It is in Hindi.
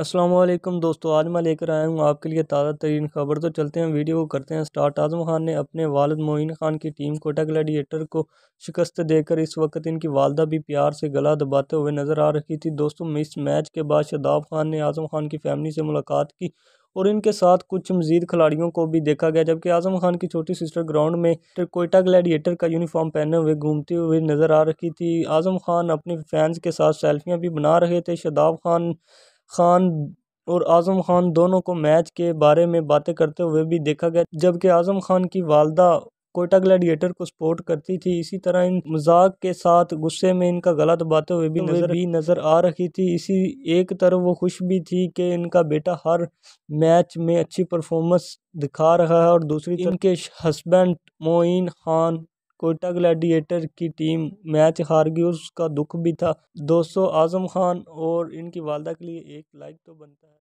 असलम दोस्तों आज मैं लेकर आया हूँ आपके लिए ताज़ा तरीन खबर तो चलते हैं वीडियो को करते हैं स्टार्ट आजम खान ने अपने वालद मोइन खान की टीम कोटा ग्लैडिएटर को शिकस्त देकर इस वक्त इनकी वालदा भी प्यार से गला दबाते हुए नज़र आ रही थी दोस्तों इस मैच के बाद शदाब खान ने आजम खान की फैमिली से मुलाकात की और इनके साथ कुछ मजीद खिलाड़ियों को भी देखा गया जबकि आजम खान की छोटी सिस्टर ग्राउंड में कोयटा ग्लैडिएटर का यूनिफॉर्म पहने हुए घूमती हुई नज़र आ रही थी आजम खान अपने फैंस के साथ सेल्फियाँ भी बना रहे थे शदाब खान खान और आज़म खान दोनों को मैच के बारे में बातें करते हुए भी देखा गया जबकि आज़म खान की वालदा कोयटा ग्लैडिएटर को सपोर्ट करती थी इसी तरह इन मजाक के साथ गुस्से में इनका गलत बातें हुए भी नजर भी नज़र आ रही थी इसी एक तरफ वो खुश भी थी कि इनका बेटा हर मैच में अच्छी परफॉर्मेंस दिखा रहा है और दूसरी इनके हस्बैंड मोइन खान कोयटा ग्लैडिएटर की टीम मैच हार गई और उसका दुख भी था दोस्तों आज़म खान और इनकी वालदा के लिए एक लाइक तो बनता है